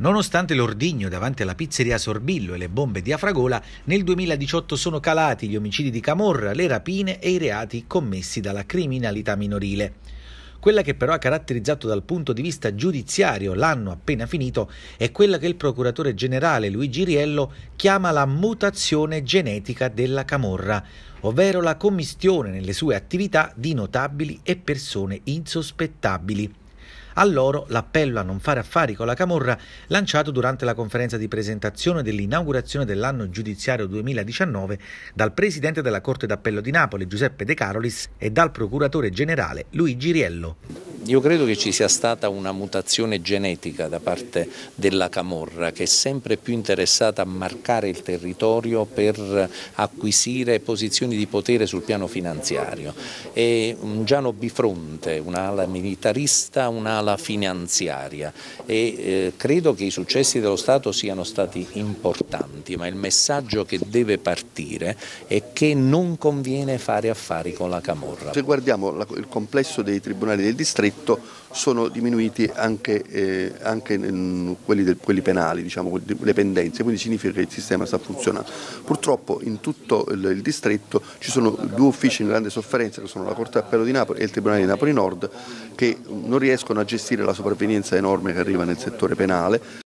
Nonostante l'ordigno davanti alla pizzeria Sorbillo e le bombe di Afragola, nel 2018 sono calati gli omicidi di Camorra, le rapine e i reati commessi dalla criminalità minorile. Quella che però ha caratterizzato dal punto di vista giudiziario l'anno appena finito è quella che il procuratore generale Luigi Riello chiama la mutazione genetica della camorra, ovvero la commistione nelle sue attività di notabili e persone insospettabili. A loro l'appello a non fare affari con la Camorra lanciato durante la conferenza di presentazione dell'inaugurazione dell'anno giudiziario 2019 dal presidente della Corte d'Appello di Napoli Giuseppe De Carolis e dal procuratore generale Luigi Riello. Io credo che ci sia stata una mutazione genetica da parte della Camorra che è sempre più interessata a marcare il territorio per acquisire posizioni di potere sul piano finanziario. È un Giano bifronte, un'ala militarista, un'ala finanziaria e eh, credo che i successi dello Stato siano stati importanti, ma il messaggio che deve partire è che non conviene fare affari con la Camorra. Se guardiamo il complesso dei tribunali del distretto ristretto sono diminuiti anche, eh, anche quelli, del, quelli, penali, diciamo, le pendenze, quindi significa che il sistema sta funzionando. Purtroppo in tutto il, il distretto ci sono due uffici in grande sofferenza, che sono la Corte Appello di Napoli e il Tribunale di Napoli Nord, che non riescono a gestire la sopravvenienza enorme che arriva nel settore penale.